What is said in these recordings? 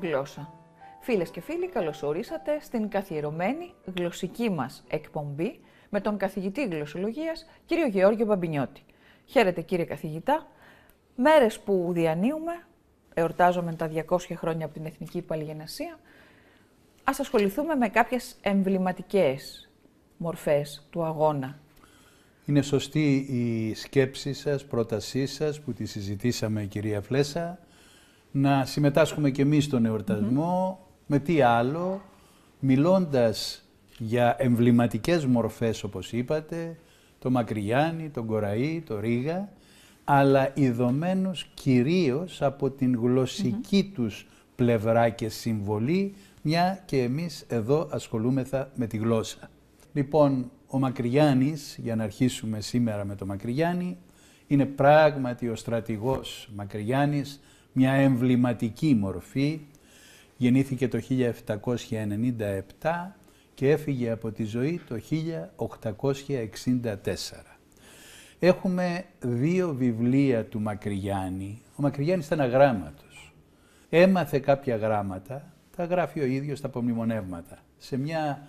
Γλώσσα. Φίλες και φίλοι, καλώς ορίσατε στην καθιερωμένη γλωσσική μας εκπομπή με τον καθηγητή γλωσσολογίας, κύριο Γεώργιο Μπαμπινιώτη. Χαίρετε κύριε καθηγητά. Μέρες που διανύουμε, εορτάζομαι τα 200 χρόνια από την Εθνική Παλιγενασία, ας ασχοληθούμε με κάποιες εμβληματικές μορφές του αγώνα είναι σωστή η σκέψη σας, πρότασή σας που τη συζητήσαμε κυρία Φλέσα να συμμετάσχουμε και εμείς στον εορτασμό, με τι άλλο, μιλώντας για εμβληματικές μορφές όπως είπατε, το Μακριγιάννη, τον Κοραή, το Ρίγα, αλλά ειδωμένους κυρίως από την γλωσσική τους πλευρά και συμβολή, μια και εμείς εδώ ασχολούμεθα με τη γλώσσα. Λοιπόν, ο Μακριγιάννης, για να αρχίσουμε σήμερα με το Μακριγιάννη, είναι πράγματι ο στρατηγός Μακριγιάννης, μια εμβληματική μορφή. Γεννήθηκε το 1797 και έφυγε από τη ζωή το 1864. Έχουμε δύο βιβλία του Μακρυγιάννη. Ο Μακρυγιάννης ήταν αγράμματος. Έμαθε κάποια γράμματα, τα γράφει ο ίδιος τα απομνημονεύματα. Σε μια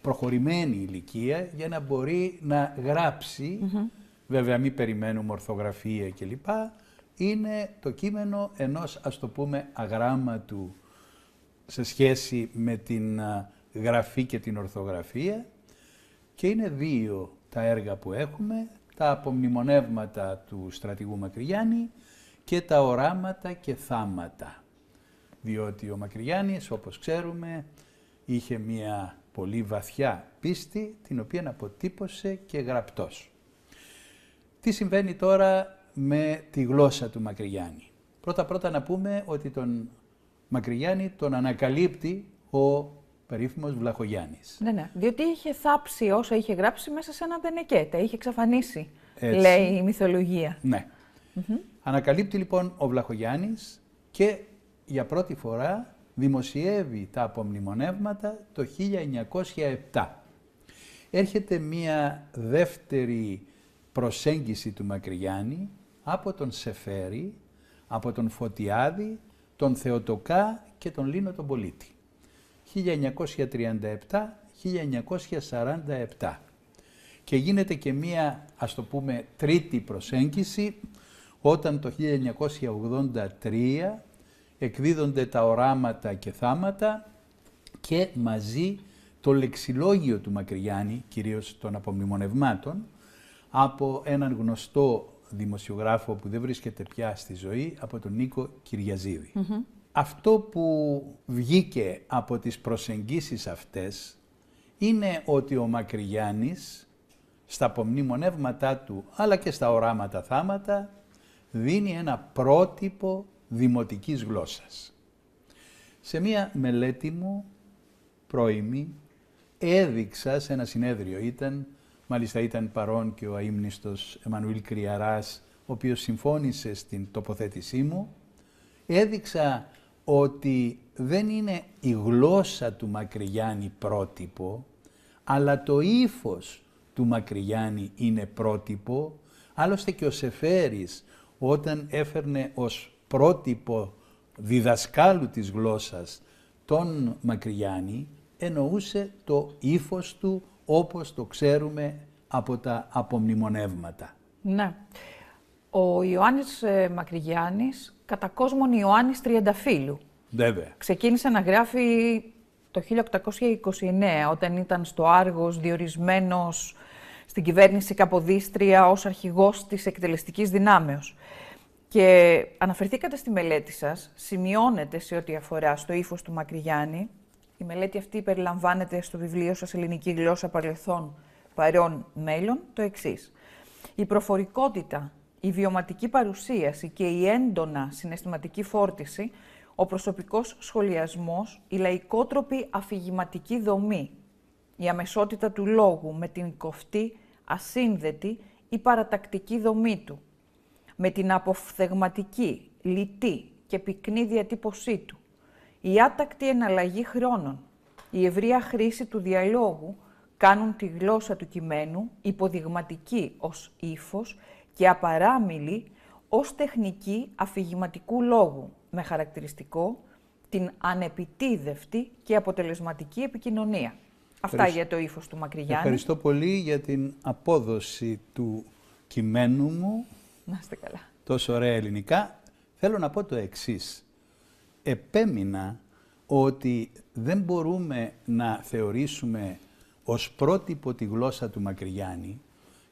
προχωρημένη ηλικία για να μπορεί να γράψει, βέβαια μην περιμένουμε ορθογραφία κλπ, είναι το κείμενο ενός, ας το πούμε, αγράμματου σε σχέση με την γραφή και την ορθογραφία και είναι δύο τα έργα που έχουμε, τα απομνημονεύματα του στρατηγού Μακρυγιάννη και τα οράματα και θάματα. Διότι ο Μακρυγιάννης, όπως ξέρουμε, είχε μία πολύ βαθιά πίστη, την οποία αποτύπωσε και γραπτός. Τι συμβαίνει τώρα με τη γλώσσα του Μακρυγιάννη. Πρώτα-πρώτα να πούμε ότι τον Μακρυγιάννη τον ανακαλύπτει ο περίφημος Βλαχογιάννης. Ναι, ναι, διότι είχε θάψει όσα είχε γράψει μέσα σε ένα τενεκέ, είχε εξαφανίσει, λέει η μυθολογία. Ναι. Mm Ανακαλύπτει λοιπόν ο Βλαχογιάννης και για πρώτη φορά δημοσιεύει τα απομνημονεύματα το 1907. Έρχεται μία δεύτερη προσέγγιση του Μακρυγιάννη από τον Σεφέρη, από τον Φωτιάδη, τον Θεοτοκά και τον Λίνο τον Πολίτη. 1937-1947. Και γίνεται και μία, ας το πούμε, τρίτη προσέγγιση, όταν το 1983 εκδίδονται τα οράματα και θάματα και μαζί το λεξιλόγιο του Μακρυγιάννη κυρίως των απομνημονευμάτων, από έναν γνωστό δημοσιογράφο που δεν βρίσκεται πια στη ζωή, από τον Νίκο Κυριαζίδη. Αυτό που βγήκε από τις προσεγγίσεις αυτές είναι ότι ο Μακρυγιάννης στα απομνημονεύματά του, αλλά και στα οράματα θάματα, δίνει ένα πρότυπο δημοτικής γλώσσας. Σε μία μελέτη μου, πρώιμη, έδειξα σε ένα συνέδριο, ήταν Μάλιστα ήταν παρόν και ο αείμνηστος Εμμανουήλ Κρυαράς, ο οποίος συμφώνησε στην τοποθέτησή μου. Έδειξα ότι δεν είναι η γλώσσα του Μακρυγιάννη πρότυπο, αλλά το ύφος του Μακρυγιάννη είναι πρότυπο. Άλλωστε και ο Σεφέρης όταν έφερνε ως πρότυπο διδασκάλου της γλώσσας τον Μακρυγιάννη, εννοούσε το ύφος του όπως το ξέρουμε από τα απομνημονεύματα. Ναι. Ο Ιωάννης ε, Μακρυγιάννης, κατά κόσμον Ιωάννης Τριανταφύλου. Βέβαια. Ξεκίνησε να γράφει το 1829, όταν ήταν στο Άργος διορισμένος στην κυβέρνηση Καποδίστρια ως αρχηγός της εκτελεστικής δυνάμεως. Και αναφερθήκατε στη μελέτη σας, σημειώνεται σε ό,τι αφορά στο ύφος του Μακρυγιάννη, η μελέτη αυτή περιλαμβάνεται στο βιβλίο σας «Ελληνική γλώσσα παρελθόν, παρόν, μέλλον» το εξής. Η προφορικότητα, η βιωματική παρουσίαση και η έντονα συναισθηματική φόρτιση, ο προσωπικός σχολιασμός, η λαϊκότροπη αφηγηματική δομή, η αμεσότητα του λόγου με την κοφτή, ασύνδετη ή παρατακτική δομή του, με την αποφθεγματική, λιτή και πυκνή διατύπωσή του, η άτακτη εναλλαγή χρόνων, η ευρεία χρήση του διαλόγου κάνουν τη γλώσσα του κειμένου υποδειγματική ως ύφος και απαράμιλη ως τεχνική αφηγηματικού λόγου, με χαρακτηριστικό την ανεπιτίδευτη και αποτελεσματική επικοινωνία. Αυτά για το ύφος του Μακρυγιάννη. Ευχαριστώ πολύ για την απόδοση του κειμένου μου. Να είστε καλά. Τόσο ωραία ελληνικά. Θέλω να πω το εξής επέμεινα ότι δεν μπορούμε να θεωρήσουμε ως πρότυπο τη γλώσσα του Μακρυγιάννη,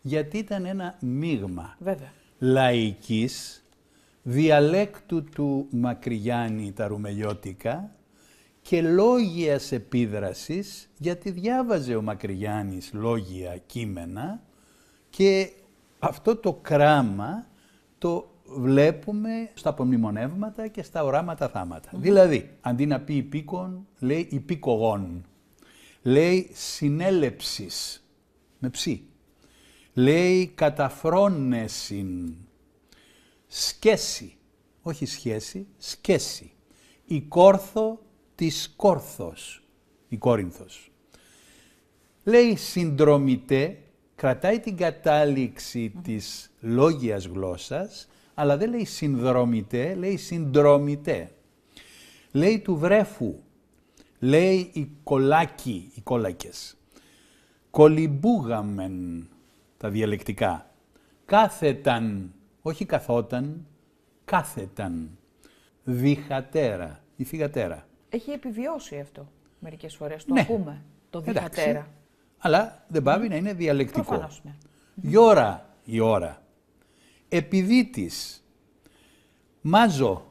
γιατί ήταν ένα μείγμα Βέβαια. λαϊκής, διαλέκτου του Μακρυγιάννη τα ρουμελιώτικα και λόγιας επίδρασης, γιατί διάβαζε ο Μακρυγιάννης λόγια κείμενα και αυτό το κράμα το βλέπουμε στα απομνημονεύματα και στα οράματα θάματα. Δηλαδή, αντί να πει υπήκον, λέει υπήκογον. Λέει συνέλεψης, με ψή. Λέει καταφρόνεσιν, σκέση, όχι σχέση, σκέση. Η κόρθο της κόρθος, η κόρινθος. Λέει συνδρομητέ, κρατάει την κατάληξη mm. της λόγιας γλώσσας αλλά δεν λέει συνδρομητέ, λέει συντρομητέ. Λέει του βρέφου, λέει οι κολάκοι, οι κόλακες. Κολυμπούγαμεν τα διαλεκτικά. Κάθεταν, όχι καθόταν, κάθεταν. Διχατέρα, η Έχει επιβιώσει αυτό μερικές φορές, το ναι. ακούμε, το διχατέρα. Εντάξει. Αλλά δεν πάβει να είναι διαλεκτικό. Προφανώς, ναι. Η ώρα, η ώρα επιδίτης, μάζο,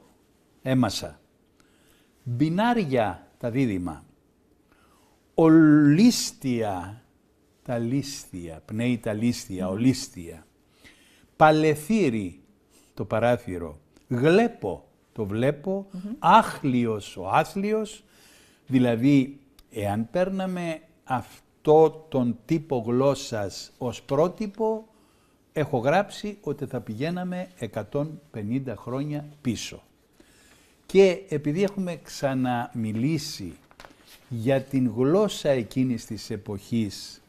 έμασα, μπινάρια τα δίδυμα, ολίστια, τα λίστια, πνέει τα λίστια, ολίστια, παλεθύρι, το παράθυρο, γλέπω, το βλέπω, mm άχλιος ο άθλιος, δηλαδή εάν παίρναμε αυτό τον τύπο γλώσσας ως πρότυπο, έχω γράψει ότι θα πηγαίναμε 150 χρόνια πίσω. Και επειδή έχουμε ξαναμιλήσει για την γλώσσα εκείνης της εποχής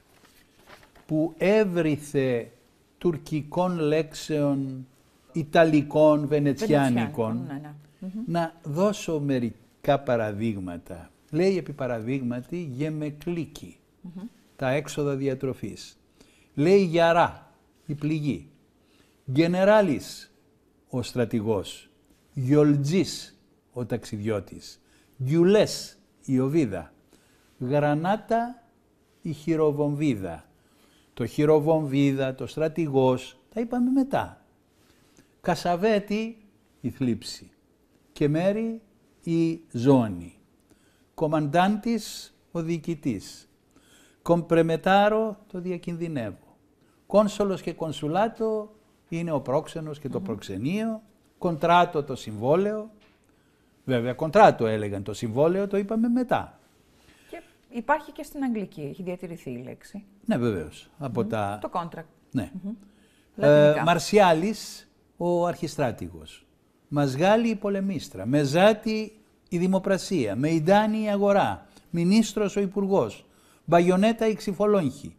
που έβριθε τουρκικών λέξεων, ιταλικών, βενετσιάνικων, ναι, ναι. να δώσω μερικά παραδείγματα. Λέει επί παραδείγματι «γεμεκλίκι» mm τα έξοδα διατροφής. Λέει γιαρά, η πληγή. Γενεράλης ο στρατηγός, Γιολτζής ο ταξιδιώτης, γιουλές η οβίδα, Γρανάτα η χειροβομβίδα. Το χειροβομβίδα, το στρατηγός, τα είπαμε μετά. Κασαβέτη η θλίψη και μέρη η ζώνη. κομμαντάντης ο διοικητής. Κομπρεμετάρο το διακινδυνεύω. Κόνσολος και κονσουλάτο είναι ο πρόξενος και το προξενείο, κοντράτο το συμβόλαιο, βέβαια κοντράτο έλεγαν, το συμβόλαιο το είπαμε μετά. Και υπάρχει και στην Αγγλική, έχει διατηρηθεί η λέξη. Ναι βεβαίως. Από τα... Το contract. Ναι. mm Ε, Μαρσιάλης, ο αρχιστράτηγος. Μαζγάλη η πολεμίστρα, Μεζάτη η δημοπρασία, Μεϊντάνη η αγορά, Μινίστρος ο υπουργός, Μπαγιονέτα η ξυφολόγχη,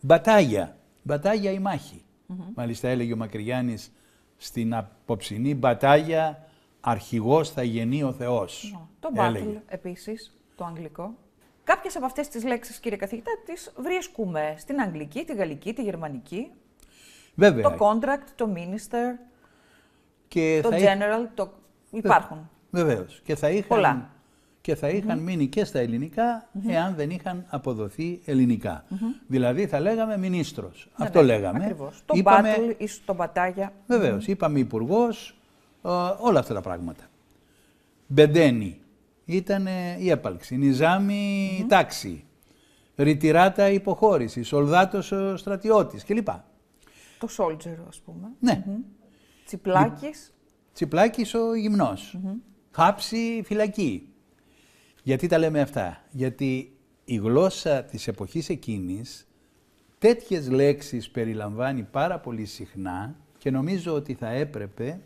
Μπατάγια μπατάγια ή μάχη. Μάλιστα έλεγε ο Μακρυγιάννης στην απόψινή μπατάγια αρχηγός θα γεννεί ο Θεός. Το battle επίσης, το αγγλικό. Κάποιες από αυτές τις λέξεις, κύριε καθηγητά, τις βρίσκουμε στην αγγλική, τη γαλλική, τη γερμανική. Βέβαια. Το contract, το minister. Και το general, το... υπάρχουν. Βεβαίως. Και θα είχαν Πολλά και θα είχαν μείνει και στα ελληνικά εάν δεν είχαν αποδοθεί ελληνικά. Δηλαδή θα λέγαμε μινίστρος. Ναι, Αυτό ναι, λέγαμε. Ακριβώς. Το είπαμε... μπάτλ ή στον πατάγια. Βεβαίως. Είπαμε υπουργός, όλα αυτά τα πράγματα. Μπεντένι ήταν η έπαλξη. Νιζάμι η τάξη. Ριτιράτα υποχώρηση. Σολδάτος ο στρατιώτης κλπ. Το σόλτζερ, ας πούμε. Ναι. Τσιπλάκης. Τσιπλάκης ο γυμνός. Χάψη φυλακή. Γιατί τα λέμε αυτά. Γιατί η γλώσσα της εποχής εκείνης τέτοιες λέξεις περιλαμβάνει πάρα πολύ συχνά και νομίζω ότι θα έπρεπε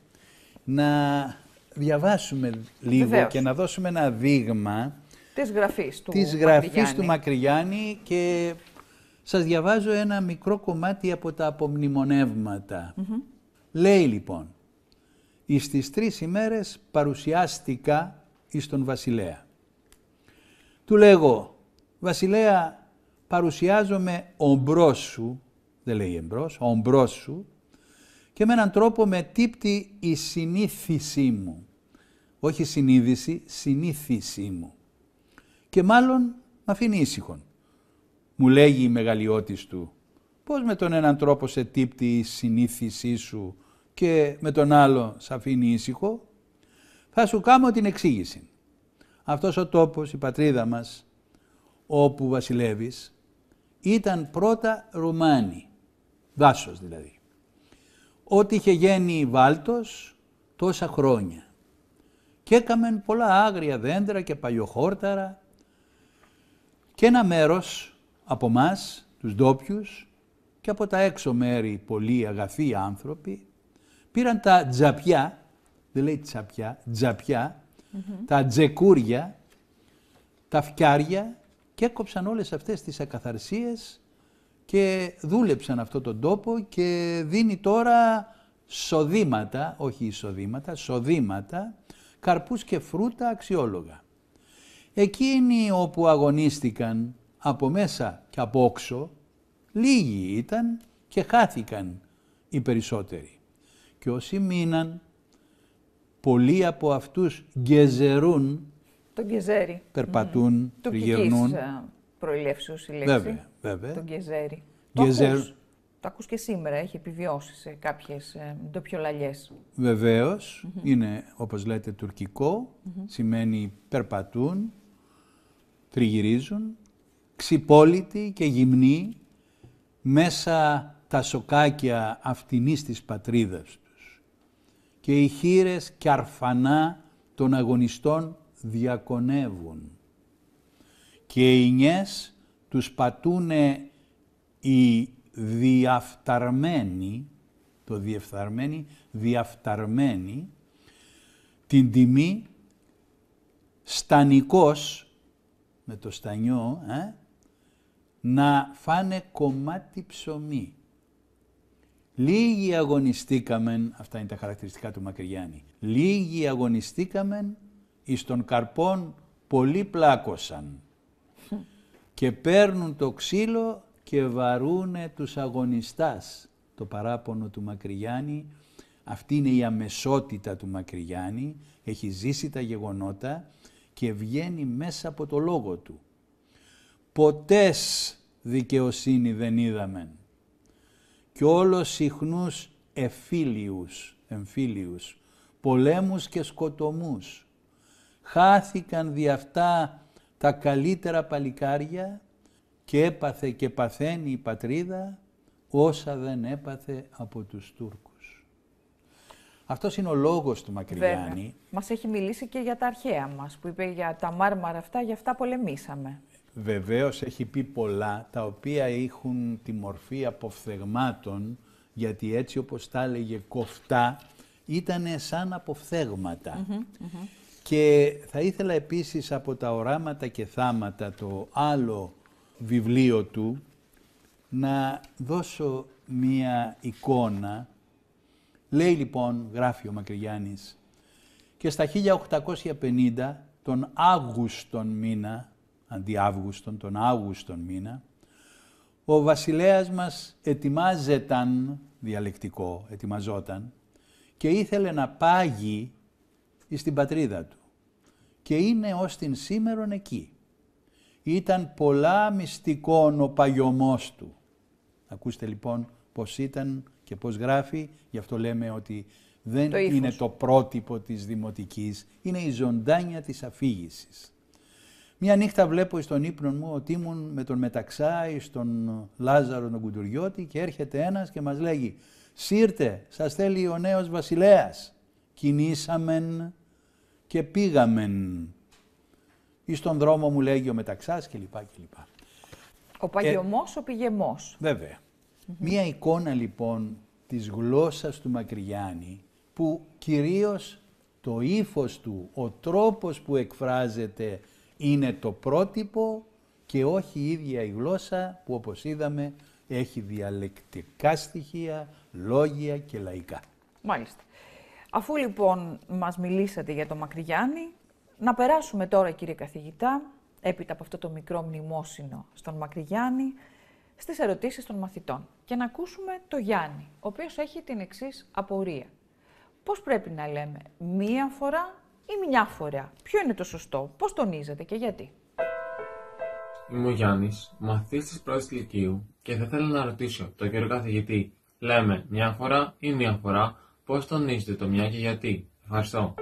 να διαβάσουμε λίγο και να δώσουμε ένα δείγμα της γραφής του, της του και σας διαβάζω ένα μικρό κομμάτι από τα απομνημονεύματα. Λέει λοιπόν, «Εις τις τρεις ημέρες παρουσιάστηκα εις τον βασιλέα του λέγω «Βασιλέα, παρουσιάζομαι ομπρός σου», δεν λέει εμπρός, ομπρός σου, και με έναν τρόπο με τύπτει η συνήθισή μου. Όχι συνείδηση, συνήθισή μου. Και μάλλον με αφήνει ήσυχον. Μου λέγει η μεγαλειότης του, πώς με τον έναν τρόπο σε τύπτει η συνήθισή σου και με τον άλλο σε αφήνει ήσυχο. Θα σου κάνω την εξήγηση αυτός ο τόπος, η πατρίδα μας, όπου βασιλεύεις, ήταν πρώτα Ρουμάνι, δάσος δηλαδή. Ότι είχε γέννη Βάλτος τόσα χρόνια και έκαμεν πολλά άγρια δέντρα και παλιοχόρταρα και ένα μέρος από μας, τους ντόπιους και από τα έξω μέρη πολλοί αγαθοί άνθρωποι πήραν τα τζαπιά, δεν λέει τσαπιά, τζαπιά, Mm-hmm. τα τζεκούρια, τα φτιάρια και έκοψαν όλες αυτές τις ακαθαρσίες και δούλεψαν αυτόν τον τόπο και δίνει τώρα σοδήματα, όχι εισοδήματα, σοδήματα, καρπούς και φρούτα αξιόλογα. Εκείνοι όπου αγωνίστηκαν από μέσα και από όξω, λίγοι ήταν και χάθηκαν οι περισσότεροι. Και όσοι μείναν πολλοί από αυτούς γκεζερούν, τον γκεζέρι. περπατούν, mm. Τουρκικής προηλεύσεως η λέξη. Βέβαια, βέβαια. Τον γκεζέρι. Το ακούς, το ακούς και σήμερα, έχει επιβιώσει σε κάποιες ε, ντοπιολαλιές. Βεβαίως, mm είναι όπως λέτε τουρκικό, σημαίνει περπατούν, τριγυρίζουν, ξυπόλυτοι και γυμνοί μέσα τα σοκάκια αυτινής της πατρίδας τους και οι χείρες και αρφανά των αγωνιστών διακονεύουν. Και οι νιές τους πατούνε οι διαφταρμένοι, το διεφθαρμένοι, διαφταρμένοι, την τιμή στανικός, με το στανιό, ε, να φάνε κομμάτι ψωμί. Λίγοι αγωνιστήκαμεν, αυτά είναι τα χαρακτηριστικά του Μακριγιάννη, λίγοι αγωνιστήκαμεν εις των καρπών πολύ πλάκωσαν και παίρνουν το ξύλο και βαρούνε τους αγωνιστάς. Το παράπονο του Μακριγιάννη, αυτή είναι η αμεσότητα του Μακριγιάννη, έχει ζήσει τα γεγονότα και βγαίνει μέσα από το λόγο του. Ποτές δικαιοσύνη δεν είδαμεν και όλος συχνούς εφίλιους, εμφίλιους, πολέμους και σκοτωμούς. Χάθηκαν δι' αυτά τα καλύτερα παλικάρια και έπαθε και παθαίνει η πατρίδα όσα δεν έπαθε από τους Τούρκους. Αυτός είναι ο λόγος του Μακρυγιάννη. Μα Μας έχει μιλήσει και για τα αρχαία μας που είπε για τα μάρμαρα αυτά, για αυτά πολεμήσαμε. Βεβαίως έχει πει πολλά, τα οποία έχουν τη μορφή αποφθεγμάτων, γιατί έτσι όπως τα έλεγε κοφτά, ήταν σαν αποφθέγματα. Και θα ήθελα επίσης από τα οράματα και θάματα, το άλλο βιβλίο του, να δώσω μία εικόνα. Λέει λοιπόν, γράφει ο Μακρυγιάννης, και στα 1850, τον Άγουστον μήνα, αντί Αύγουστον, τον Αύγουστον μήνα, ο βασιλέας μας ετοιμάζεταν, διαλεκτικό, ετοιμαζόταν, και ήθελε να πάγει στην πατρίδα του. Και είναι ως την σήμερον εκεί. Ήταν πολλά μυστικών ο παγιωμός του. Ακούστε λοιπόν πώς ήταν και πώς γράφει, γι' αυτό λέμε ότι δεν είναι το πρότυπο της δημοτικής, είναι η ζωντάνια της αφήγησης. Μια νύχτα βλέπω στον ύπνο μου ότι ήμουν με τον ή στον Λάζαρο τον Κουντουριώτη και έρχεται ένας και μας λέγει «Σύρτε, σας θέλει ο νέος βασιλέας». Κινήσαμεν και πήγαμεν. Ή στον δρόμο μου λέγει ο Μεταξάς κλπ. κλπ. Ο παγιωμός, ε, ο πηγεμός. Βέβαια. Μία εικόνα λοιπόν της γλώσσας του Μακριγιάννη που κυρίως το ύφος του, ο τρόπος που εκφράζεται είναι το πρότυπο και όχι η ίδια η γλώσσα που όπως είδαμε έχει διαλεκτικά στοιχεία, λόγια και λαϊκά. Μάλιστα. Αφού λοιπόν μας μιλήσατε για τον Μακρυγιάννη, να περάσουμε τώρα κύριε καθηγητά, έπειτα από αυτό το μικρό μνημόσυνο στον Μακρυγιάννη, στις ερωτήσεις των μαθητών και να ακούσουμε το Γιάννη, ο οποίος έχει την εξής απορία. Πώς πρέπει να λέμε μία φορά ή μια φορά. Ποιο είναι το σωστό, πώς τονίζετε και γιατί. Είμαι ο Γιάννης, μαθητή της πρώτης ηλικίου και θα ήθελα να ρωτήσω τον κύριο καθηγητή. Λέμε μια φορά ή μια φορά, πώς τονίζετε το μια και γιατί. Ευχαριστώ.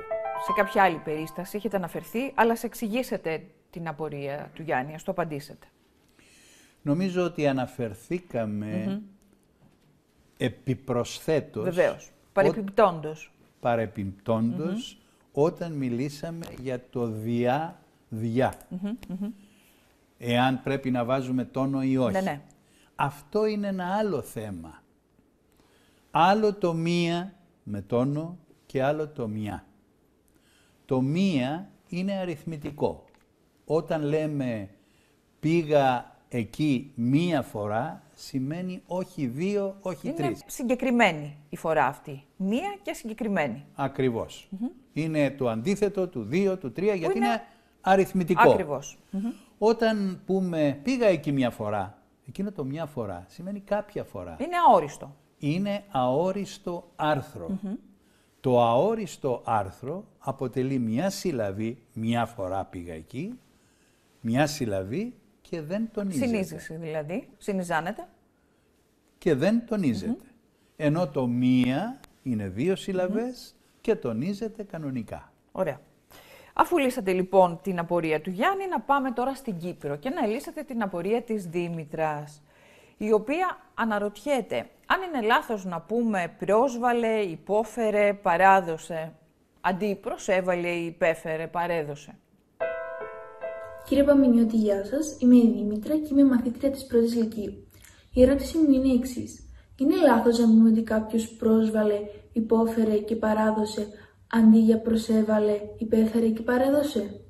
Σε κάποια άλλη περίσταση έχετε αναφερθεί, αλλά σε εξηγήσετε την απορία του Γιάννη, ας το απαντήσετε. Νομίζω ότι αναφερθήκαμε mm-hmm. επιπροσθέτως... Βεβαίως, όταν μιλήσαμε για το διά-διά. Εάν πρέπει να βάζουμε τόνο ή όχι. Ναι, ναι. Αυτό είναι ένα άλλο θέμα. Άλλο το μία με τόνο και άλλο το μία. Το μία είναι αριθμητικό. Όταν λέμε πήγα εκεί μία φορά, σημαίνει όχι δύο, όχι είναι τρεις. Είναι συγκεκριμένη η φορά αυτή. Μία και συγκεκριμένη. Ακριβώς είναι το αντίθετο του 2, του 3, γιατί είναι, αριθμητικό. Ακριβώς. Όταν πούμε πήγα εκεί μια φορά, εκείνο το μια φορά σημαίνει κάποια φορά. Είναι αόριστο. Είναι αόριστο άρθρο. Το αόριστο άρθρο αποτελεί μια συλλαβή, μια φορά πήγα εκεί, μια συλλαβή και δεν τονίζεται. Συνείζηση δηλαδή, συνιζάνεται. Και δεν τονίζεται. Ενώ το μία είναι δύο συλλαβές, και τονίζεται κανονικά. Ωραία. Αφού λύσατε λοιπόν την απορία του Γιάννη, να πάμε τώρα στην Κύπρο και να λύσετε την απορία της Δήμητρας, η οποία αναρωτιέται αν είναι λάθος να πούμε πρόσβαλε, υπόφερε, παράδοσε, αντί προσέβαλε υπέφερε, παρέδωσε. Κύριε Παμινιώτη, γεια σας. Είμαι η Δήμητρα και είμαι μαθήτρια της πρώτης Λυκείου. Η ερώτησή μου είναι η εξής. Είναι λάθος να πούμε ότι κάποιος πρόσβαλε υπόφερε και παράδοσε, αντί για προσέβαλε, υπέφερε και παρέδωσε.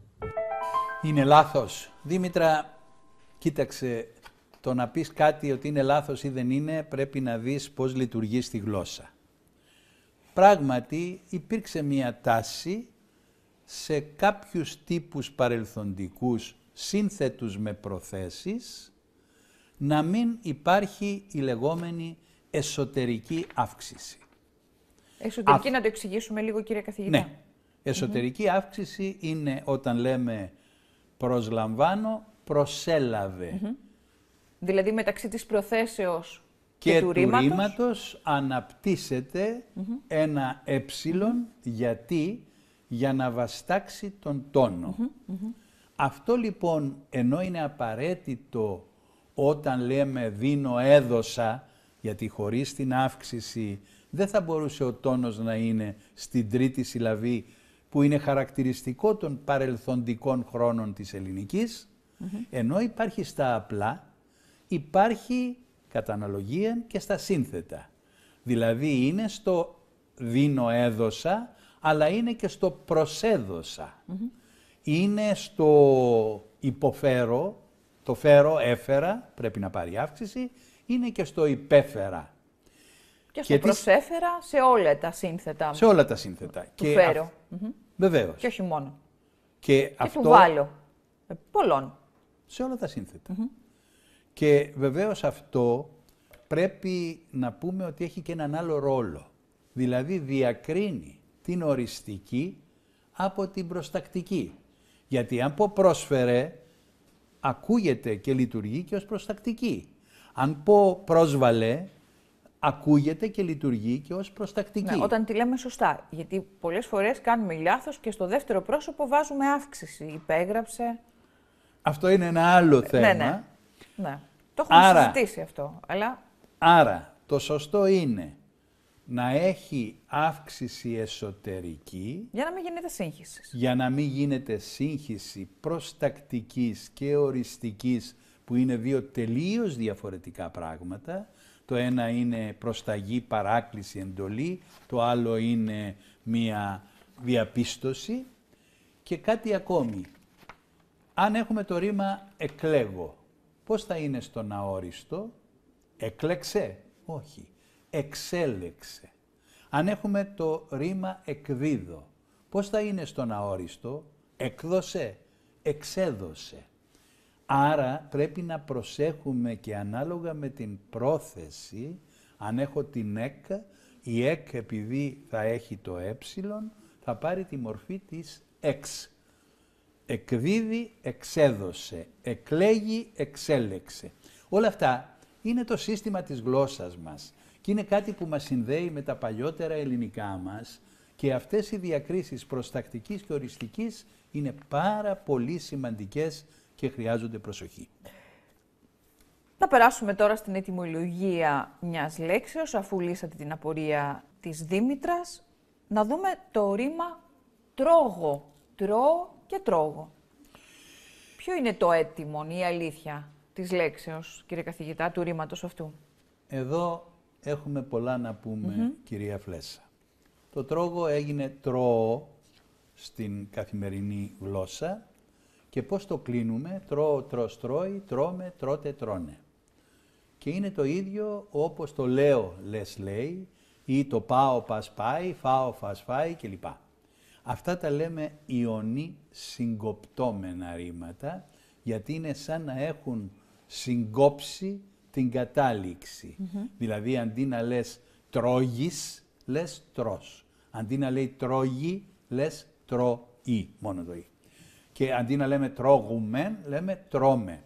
Είναι λάθος. Δήμητρα, κοίταξε, το να πεις κάτι ότι είναι λάθος ή δεν είναι, πρέπει να δεις πώς λειτουργεί στη γλώσσα. Πράγματι, υπήρξε μία τάση σε κάποιους τύπους παρελθοντικούς σύνθετους με προθέσεις να μην υπάρχει η λεγόμενη εσωτερική αύξηση. Εσωτερική, να το εξηγήσουμε λίγο, κύριε καθηγητά. Ναι. Εσωτερική αύξηση είναι όταν λέμε προσλαμβάνω, προσέλαβε. Δηλαδή μεταξύ της προθέσεως και, του, του ρήματος αναπτύσσεται ένα ε, γιατί για να βαστάξει τον τόνο. Αυτό λοιπόν, ενώ είναι απαραίτητο όταν λέμε δίνω έδωσα, γιατί χωρίς την αύξηση δεν θα μπορούσε ο τόνος να είναι στην τρίτη συλλαβή που είναι χαρακτηριστικό των παρελθοντικών χρόνων της ελληνικής, ενώ υπάρχει στα απλά, υπάρχει κατά αναλογία και στα σύνθετα. Δηλαδή είναι στο δίνω έδωσα, αλλά είναι και στο προσέδωσα. Είναι στο υποφέρω, το φέρω έφερα, πρέπει να πάρει αύξηση, είναι και στο υπέφερα. Και το προσέφερα σε όλα τα σύνθετα. Σε όλα τα σύνθετα. Του και φέρω. Βεβαίως. Και όχι μόνο. Και, και αυτό... του βάλω. Ε, πολλών. Σε όλα τα συνθετα Και βεβαίως αυτό πρέπει να πούμε ότι έχει και έναν άλλο ρόλο. Δηλαδή διακρίνει την οριστική από την προστακτική. Γιατί αν πω πρόσφερε, ακούγεται και λειτουργεί και ως προστακτική. Αν πω πρόσβαλε, ακούγεται και λειτουργεί και ως προστακτική. Ναι, όταν τη λέμε σωστά, γιατί πολλές φορές κάνουμε λάθος και στο δεύτερο πρόσωπο βάζουμε αύξηση, υπέγραψε. Αυτό είναι ένα άλλο ε, θέμα. Ναι, ναι, ναι. Το έχουμε συζητήσει αυτό, αλλά... Άρα, το σωστό είναι να έχει αύξηση εσωτερική... Για να μην γίνεται σύγχυσης. Για να μην γίνεται σύγχυση προστακτικής και οριστικής, που είναι δύο τελείως διαφορετικά πράγματα το ένα είναι προσταγή, παράκληση, εντολή, το άλλο είναι μία διαπίστωση και κάτι ακόμη. Αν έχουμε το ρήμα εκλέγω, πώς θα είναι στον αόριστο, εκλέξε, όχι, εξέλεξε. Αν έχουμε το ρήμα εκδίδω, πώς θα είναι στον αόριστο, εκδώσε, εξέδωσε. Άρα πρέπει να προσέχουμε και ανάλογα με την πρόθεση, αν έχω την ΕΚ, η ΕΚ επειδή θα έχει το ε, θα πάρει τη μορφή της εξ. Εκδίδει, εξέδωσε. Εκλέγει, εξέλεξε. Όλα αυτά είναι το σύστημα της γλώσσας μας και είναι κάτι που μας συνδέει με τα παλιότερα ελληνικά μας και αυτές οι διακρίσεις προστακτικής και οριστικής είναι πάρα πολύ σημαντικές και χρειάζονται προσοχή. Να περάσουμε τώρα στην ετοιμολογία μιας λέξεως, αφού λύσατε την απορία της Δήμητρας. Να δούμε το ρήμα τρώγω, τρώω και τρώγω. Ποιο είναι το έτοιμο ή η αληθεια της λέξεως, κύριε καθηγητά, του ρήματος αυτού. Εδώ έχουμε πολλά να πουμε κυρία Φλέσσα. Το τρώγω έγινε τρώω στην καθημερινή γλώσσα και πώς το κλείνουμε, τρώω, τρως, τρώει, τρώμε, τρώτε, τρώνε. Και είναι το ίδιο όπως το λέω, λες λέει, ή το πάω, πας πάει, φάω, φας φάει κλπ. Αυτά τα λέμε ιονί συγκοπτόμενα ρήματα, γιατί είναι σαν να έχουν συγκόψει την καταληξη Δηλαδή αντί να λες τρώγεις, λες τρως. Αντί να λέει τρώγει, λες τρώει, μόνο το «ι». Και αντί να λέμε τρώγουμε, λέμε τρώμε.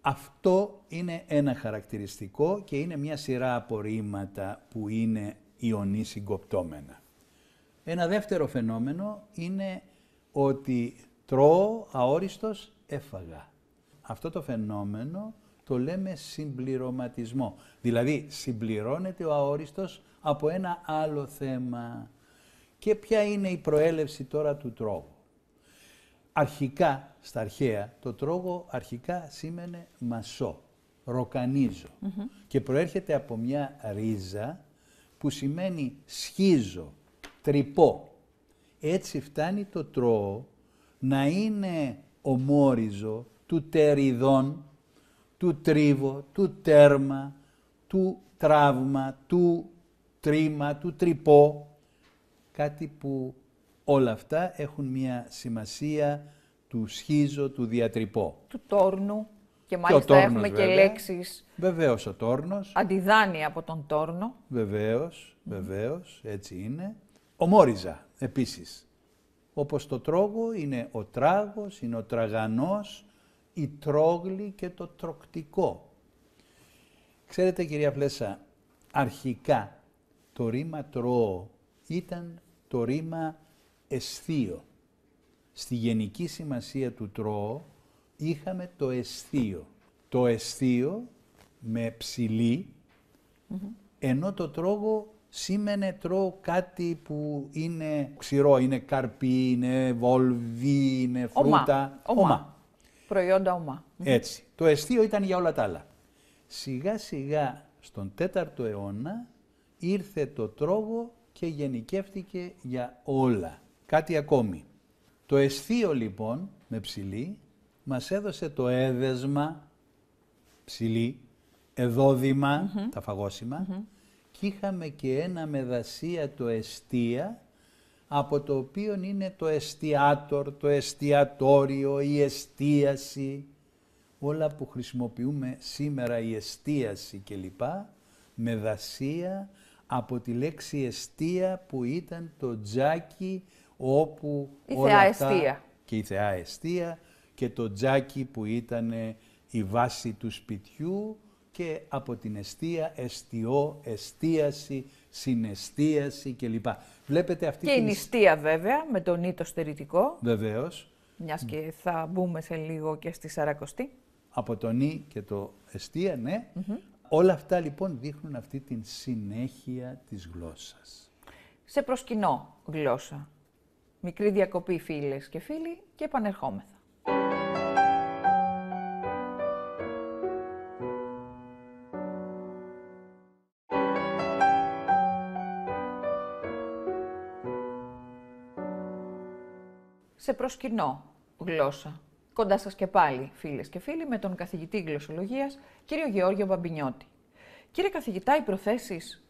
Αυτό είναι ένα χαρακτηριστικό και είναι μια σειρά απορρίμματα που είναι ιονή συγκοπτώμενα. Ένα δεύτερο φαινόμενο είναι ότι τρώω αόριστος έφαγα. Αυτό το φαινόμενο το λέμε συμπληρωματισμό. Δηλαδή συμπληρώνεται ο αόριστος από ένα άλλο θέμα. Και ποια είναι η προέλευση τώρα του τρόπου αρχικά, στα αρχαία, το τρόγο αρχικά σήμαινε μασό, ροκανίζω. Και προέρχεται από μια ρίζα που σημαίνει σχίζω, τρυπώ. Έτσι φτάνει το τρόο να είναι ομόριζο του τεριδών, του τρίβο, του τέρμα, του τραύμα, του τρίμα, του τρυπώ. Κάτι που όλα αυτά έχουν μια σημασία του σχίζω, του διατρυπώ. Του τόρνου και μάλιστα και έχουμε και λέξεις... Βεβαίως ο τόρνος. Αντιδάνει από τον τόρνο. Βεβαίως, βεβαίως, έτσι είναι. Ο μόριζα επίσης. Όπως το τρόγο είναι ο τράγος, είναι ο τραγανός, η τρόγλη και το τροκτικό. Ξέρετε κυρία Φλέσσα, αρχικά το ρήμα τρώω ήταν το ρήμα Εστίο. Στη γενική σημασία του τρώω είχαμε το εστίο. Το εστίο με ψηλή, ενώ το τρόγο σήμαινε τρώω κάτι που είναι ξηρό, είναι καρπί, είναι βολβί, είναι φρούτα. Ομά. ομά. Προϊόντα ομά. Έτσι. Το εστίο ήταν για όλα τα άλλα. Σιγά σιγά στον 4ο αιώνα ήρθε το τρόγο και γενικεύτηκε για όλα κάτι ακόμη. Το εστίο λοιπόν με ψηλή μας έδωσε το έδεσμα ψηλή, εδόδημα, τα φαγόσιμα και είχαμε και ένα δασία το εστία από το οποίο είναι το εστιατόρ, το εστιατόριο, η εστίαση. Όλα που χρησιμοποιούμε σήμερα η εστίαση κλπ. Με δασία από τη λέξη εστία που ήταν το τζάκι όπου η όλα θεά αυτά... Και η θεά αιστεία και το τζάκι που ήταν η βάση του σπιτιού και από την αιστεία εστιό, εστίαση, συναιστείαση κλπ. Βλέπετε αυτή και την... η νηστεία βέβαια, με τον το στερητικό. Βεβαίως. Μιας και θα μπούμε σε λίγο και στη Σαρακοστή. Από το νη και το εστία, ναι. Όλα αυτά λοιπόν δείχνουν αυτή την συνέχεια της γλώσσας. Σε προσκυνώ γλώσσα. Μικρή διακοπή φίλες και φίλοι και επανερχόμεθα. Σε προσκυνό γλώσσα. Κοντά σας και πάλι φίλες και φίλοι με τον καθηγητή γλωσσολογίας κύριο Γεώργιο Βαμπινιώτη. Κύριε καθηγητά, οι προθέσεις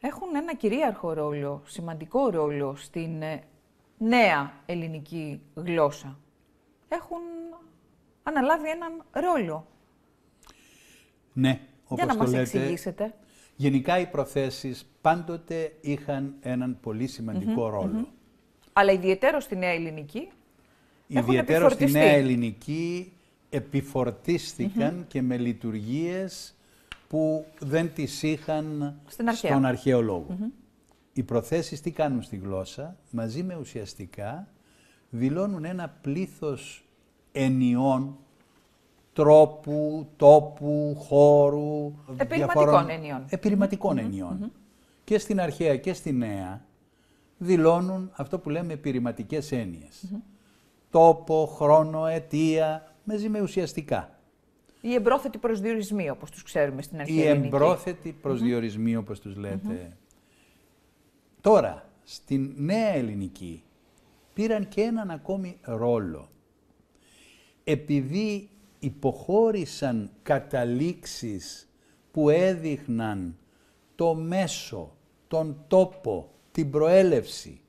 έχουν ένα κυρίαρχο ρόλο, σημαντικό ρόλο στην ε, νέα ελληνική γλώσσα έχουν αναλάβει έναν ρόλο. Ναι, όπως Για να το λέτε, εξηγήσετε. Γενικά οι προθέσεις πάντοτε είχαν έναν πολύ mm-hmm, Αλλά ιδιαίτερο στη νέα ελληνική Ιδιαίτερο στη νέα ελληνική και με λειτουργίες που δεν τις είχαν στον αρχαίο λόγο. Οι προθέσεις τι κάνουν στη γλώσσα, μαζί με ουσιαστικά δηλώνουν ένα πλήθος ενιών τρόπου, τόπου, χώρου, διαφορών... ενιών. Επιρηματικών mm -hmm. ενιών. Και στην αρχαία και στη νέα δηλώνουν αυτό που λέμε επιρηματικές έννοιες. Τόπο, χρόνο, αιτία, μαζί με ουσιαστικά. Οι εμπρόθετοι προσδιορισμοί, όπως τους ξέρουμε στην αρχαία Οι εμπρόθετοι προσδιορισμοί, όπως τους λέτε Τώρα, στην νέα ελληνική πήραν και έναν ακόμη ρόλο. Επειδή υποχώρησαν καταλήξεις που έδειχναν το μέσο, τον τόπο, την προέλευση.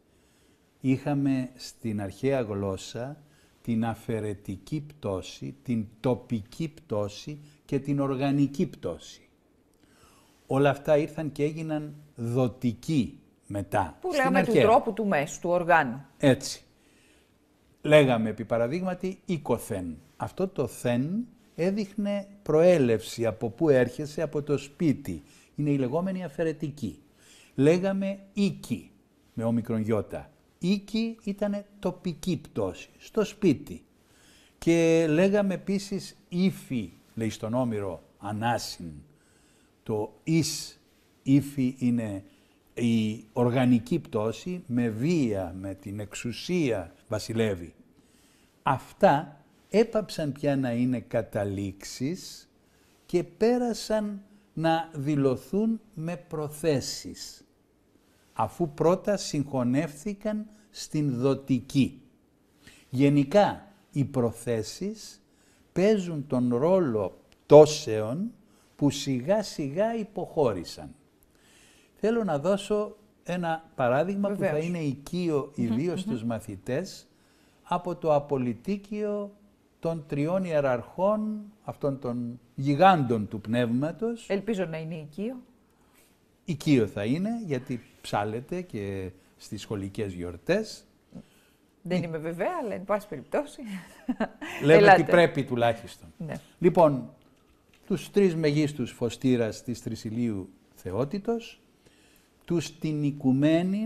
Είχαμε στην αρχαία γλώσσα την αφαιρετική πτώση, την τοπική πτώση και την οργανική πτώση. Όλα αυτά ήρθαν και έγιναν δοτικοί μετά. Που λέγαμε του τρόπου του μέσου, του οργάνου. Έτσι. Λέγαμε επί παραδείγματι οίκοθεν. Αυτό το θεν έδειχνε προέλευση από πού έρχεσαι από το σπίτι. Είναι η λεγόμενη αφαιρετική. Λέγαμε οίκη με όμικρον γιώτα. Οίκη ήταν τοπική πτώση, στο σπίτι. Και λέγαμε επίσης ύφη, λέει στον Όμηρο, ανάσιν. Το εις ύφη είναι η οργανική πτώση με βία, με την εξουσία βασιλεύει. Αυτά έπαψαν πια να είναι καταλήξεις και πέρασαν να δηλωθούν με προθέσεις, αφού πρώτα συγχωνεύθηκαν στην δοτική. Γενικά, οι προθέσεις παίζουν τον ρόλο πτώσεων που σιγά σιγά υποχώρησαν. Θέλω να δώσω ένα παράδειγμα που θα είναι οικείο ιδίω στους μαθητές από το απολυτίκιο των τριών ιεραρχών, αυτών των γιγάντων του πνεύματος. Ελπίζω να είναι οικείο. Οικείο θα είναι, γιατί ψάλεται και στις σχολικές γιορτές. Δεν είμαι βεβαία, αλλά εν πάση περιπτώσει. Λέμε Ελάτε. τι πρέπει τουλάχιστον. Ναι. Λοιπόν, τους τρεις μεγίστους φωστήρας της Τρισιλίου Θεότητος, τους την οικουμένη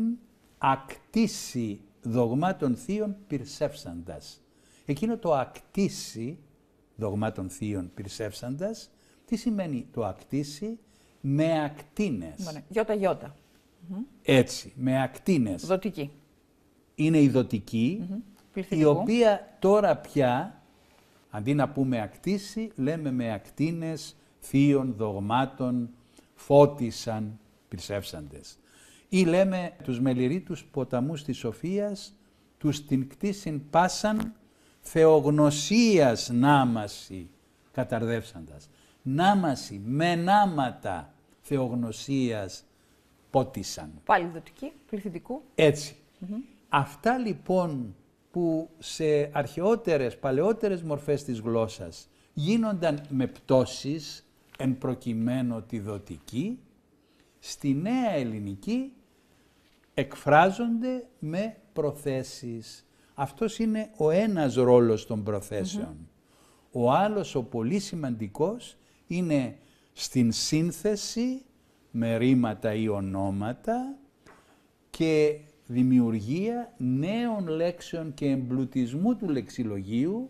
ακτίση δογμάτων θείων πυρσεύσαντας. Εκείνο το ακτίση δογμάτων θείων πυρσεύσαντας, τι σημαίνει το ακτίση με ακτίνες. Γιώτα γιώτα. Έτσι, με ακτίνες. Δοτική. Είναι η δοτικη η οποία τώρα πια, αντί να πούμε ακτίση, λέμε με ακτίνες θείων δογμάτων φώτισαν πλησεύσαντες. Ή λέμε τους μελιρίτους ποταμούς της Σοφίας, τους την κτίσιν πάσαν θεογνωσίας νάμασι καταρδεύσαντας. Νάμασι, με νάματα θεογνωσίας πότισαν. Πάλι δοτική, πληθυντικού. Έτσι. Αυτά λοιπόν που σε αρχαιότερες, παλαιότερες μορφές της γλώσσας γίνονταν με πτώσεις, εν προκειμένου τη δοτική, στη νέα ελληνική εκφράζονται με προθέσεις. Αυτός είναι ο ένας ρόλος των προθέσεων. Ο άλλος, ο πολύ σημαντικός, είναι στην σύνθεση με ρήματα ή ονόματα και δημιουργία νέων λέξεων και εμπλουτισμού του λεξιλογίου,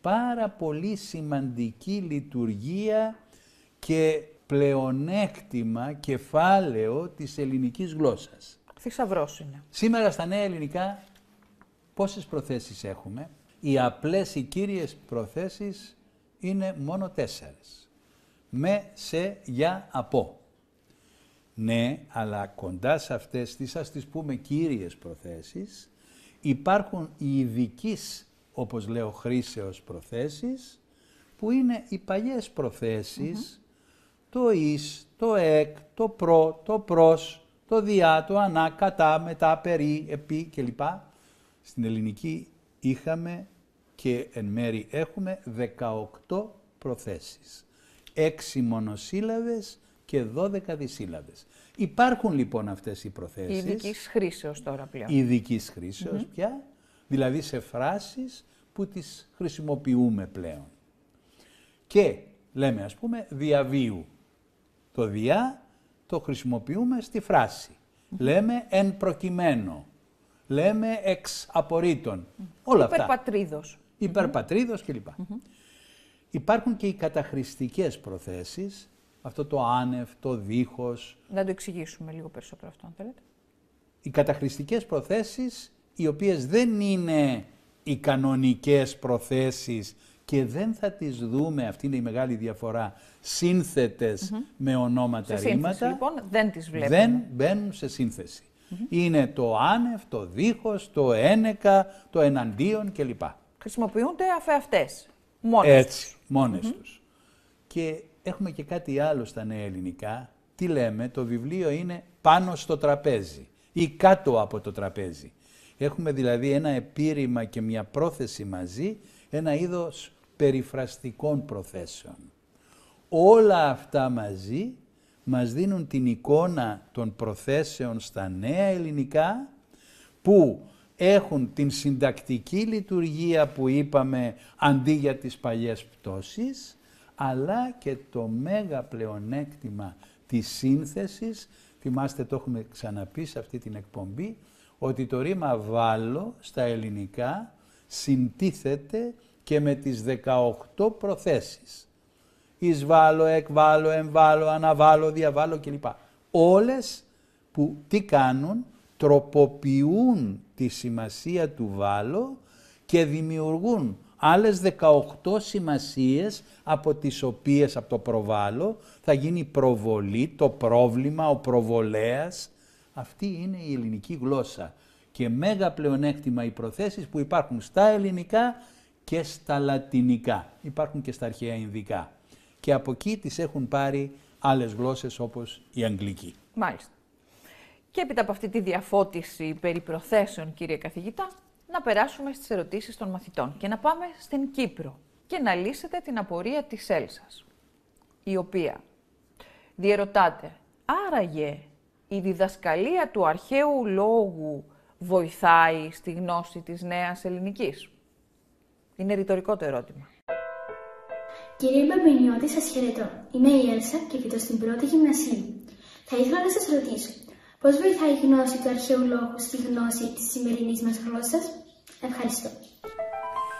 πάρα πολύ σημαντική λειτουργία και πλεονέκτημα, κεφάλαιο της ελληνικής γλώσσας. Θησαυρός είναι. Σήμερα στα νέα ελληνικά πόσες προθέσεις έχουμε. Οι απλές, οι κύριες προθέσεις είναι μόνο τέσσερες. Με, σε, για, από. Ναι, αλλά κοντά σε αυτές τις, ας τις πούμε, κύριες προθέσεις, υπάρχουν οι ειδικείς, όπως λέω, χρήσεως προθέσεις, που είναι οι παλιές προθέσεις, το εις, το εκ, το προ, το προς, το διά, το ανά, κατά, μετά, περί, επί κλπ. Στην ελληνική είχαμε και εν μέρη έχουμε 18 προθέσεις. Έξι μονοσύλλαβες και 12 δισύλλαβες. Υπάρχουν λοιπόν αυτές οι προθέσεις. Ειδικής χρήσεως τώρα πλέον. Ειδικής χρήσεως πια, δηλαδή σε φράσεις που τις χρησιμοποιούμε πλέον. Και λέμε ας πούμε διαβίου. Το διά το χρησιμοποιούμε στη φράση. Λέμε εν προκειμένο. Λέμε εξ απορρίτων. Όλα αυτά. Υπερπατρίδος. Υπερπατρίδος κλπ. Υπάρχουν και οι καταχρηστικές προθέσεις, αυτό το άνευ, το δίχως. Να το εξηγήσουμε λίγο περισσότερο αυτό, αν θέλετε. Οι καταχρηστικές προθέσεις, οι οποίες δεν είναι οι κανονικές προθέσεις και δεν θα τις δούμε, αυτή είναι η μεγάλη διαφορά, σύνθετες με ονόματα ρήματα. λοιπόν, δεν τις βλέπουμε. Δεν μπαίνουν σε σύνθεση. Είναι το άνευ, το δίχως, το ένεκα, το εναντίον κλπ. Χρησιμοποιούνται αφεαυτές, μόνες Έτσι, τους. μόνες τους. Και έχουμε και κάτι άλλο στα νέα ελληνικά. Τι λέμε, το βιβλίο είναι πάνω στο τραπέζι ή κάτω από το τραπέζι. Έχουμε δηλαδή ένα επίρρημα και μια πρόθεση μαζί, ένα είδος περιφραστικών προθέσεων. Όλα αυτά μαζί μας δίνουν την εικόνα των προθέσεων στα νέα ελληνικά που έχουν την συντακτική λειτουργία που είπαμε αντί για τις παλιές πτώσεις αλλά και το μέγα πλεονέκτημα της σύνθεσης θυμάστε το έχουμε ξαναπεί σε αυτή την εκπομπή ότι το ρήμα βάλω στα ελληνικά συντίθεται και με τις 18 προθέσεις. Εισβάλλω, εκβάλλω, εμβάλλω, αναβάλλω, διαβάλλω κλπ. Όλες που τι κάνουν, τροποποιούν τη σημασία του βάλω και δημιουργούν άλλες 18 σημασίες από τις οποίες από το προβάλλω θα γίνει προβολή, το πρόβλημα, ο προβολέας. Αυτή είναι η ελληνική γλώσσα και μέγα πλεονέκτημα οι προθέσεις που υπάρχουν στα ελληνικά και στα λατινικά. Υπάρχουν και στα αρχαία Ινδικά. Και από εκεί τις έχουν πάρει άλλες γλώσσες όπως η Αγγλική. Μάλιστα. Και έπειτα από αυτή τη διαφώτιση περί προθέσεων, κύριε καθηγητά, να περάσουμε στις ερωτήσεις των μαθητών και να πάμε στην Κύπρο και να λύσετε την απορία της Έλσας, η οποία διερωτάται άραγε η διδασκαλία του αρχαίου λόγου βοηθάει στη γνώση της νέας ελληνικής. Είναι ρητορικό το ερώτημα. Κύριε Μπαμπενιώτη, σας χαιρετώ. Είμαι η Έλσα και φοιτώ στην πρώτη γυμνασία. Θα ήθελα να σας ρωτήσω, πώς βοηθάει η γνώση του αρχαίου λόγου στη γνώση της σημερινής μας γλώσσας. Ευχαριστώ.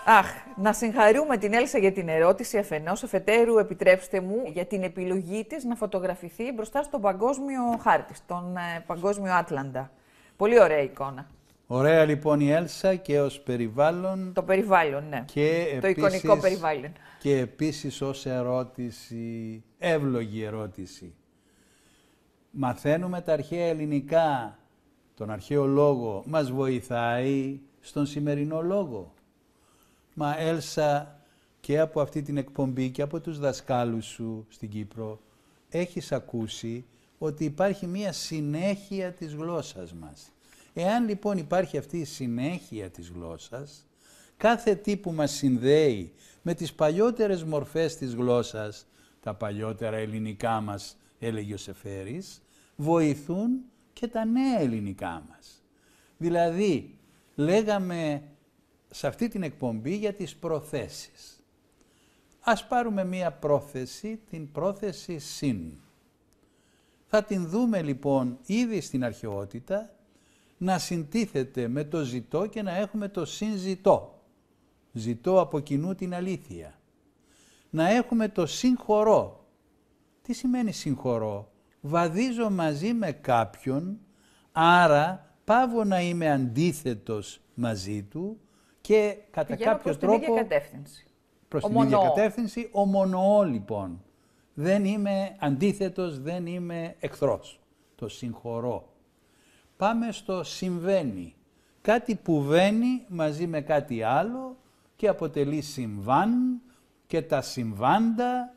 Αχ, να συγχαρούμε την Έλσα για την ερώτηση αφενός. αφετέρου επιτρέψτε μου για την επιλογή της να φωτογραφηθεί μπροστά στον παγκόσμιο χάρτη, τον ε, παγκόσμιο Άτλαντα. Πολύ ωραία εικόνα. Ωραία λοιπόν η Έλσα και ως περιβάλλον. Το περιβάλλον, ναι. το εικονικό περιβάλλον. Και επίσης ως ερώτηση, εύλογη ερώτηση. Μαθαίνουμε τα αρχαία ελληνικά, τον αρχαίο λόγο, μας βοηθάει στον σημερινό λόγο. Μα Έλσα και από αυτή την εκπομπή και από τους δασκάλους σου στην Κύπρο έχεις ακούσει ότι υπάρχει μία συνέχεια της γλώσσας μας. Εάν λοιπόν υπάρχει αυτή η συνέχεια της γλώσσας, κάθε τι που μας συνδέει με τις παλιότερες μορφές της γλώσσας, τα παλιότερα ελληνικά μας, έλεγε ο Σεφέρης, βοηθούν και τα νέα ελληνικά μας. Δηλαδή, λέγαμε σε αυτή την εκπομπή για τις προθέσεις. Ας πάρουμε μία πρόθεση, την πρόθεση συν. Θα την δούμε λοιπόν ήδη στην αρχαιότητα να συντίθεται με το ζητό και να έχουμε το συνζητό. Ζητώ από κοινού την αλήθεια. Να έχουμε το συγχωρώ. Τι σημαίνει συγχωρώ. Βαδίζω μαζί με κάποιον, άρα πάβω να είμαι αντίθετος μαζί του και κατά Πηγαίνω κάποιο προς τρόπο... Την ίδια κατεύθυνση. Προς την ίδια κατεύθυνση, ομονοώ λοιπόν. Δεν είμαι αντίθετος, δεν είμαι εχθρός. Το συγχωρώ. Πάμε στο συμβαίνει. Κάτι που βαίνει μαζί με κάτι άλλο και αποτελεί συμβάν και τα συμβάντα